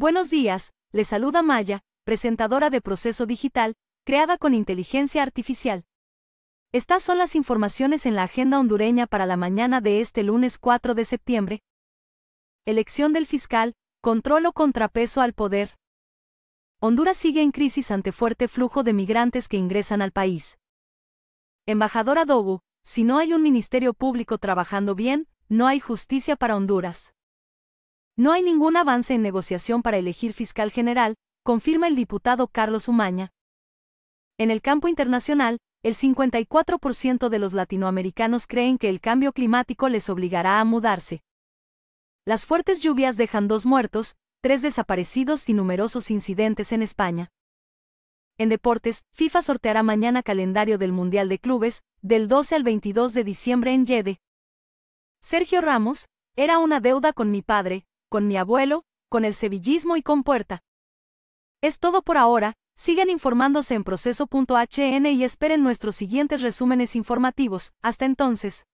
Buenos días, le saluda Maya, presentadora de Proceso Digital, creada con inteligencia artificial. Estas son las informaciones en la agenda hondureña para la mañana de este lunes 4 de septiembre. Elección del fiscal, control o contrapeso al poder. Honduras sigue en crisis ante fuerte flujo de migrantes que ingresan al país. Embajadora Dogu, si no hay un ministerio público trabajando bien, no hay justicia para Honduras. No hay ningún avance en negociación para elegir fiscal general, confirma el diputado Carlos Umaña. En el campo internacional, el 54% de los latinoamericanos creen que el cambio climático les obligará a mudarse. Las fuertes lluvias dejan dos muertos, tres desaparecidos y numerosos incidentes en España. En deportes, FIFA sorteará mañana calendario del Mundial de Clubes, del 12 al 22 de diciembre en Yede. Sergio Ramos, era una deuda con mi padre, con mi abuelo, con el sevillismo y con Puerta. Es todo por ahora, sigan informándose en proceso.hn y esperen nuestros siguientes resúmenes informativos. Hasta entonces.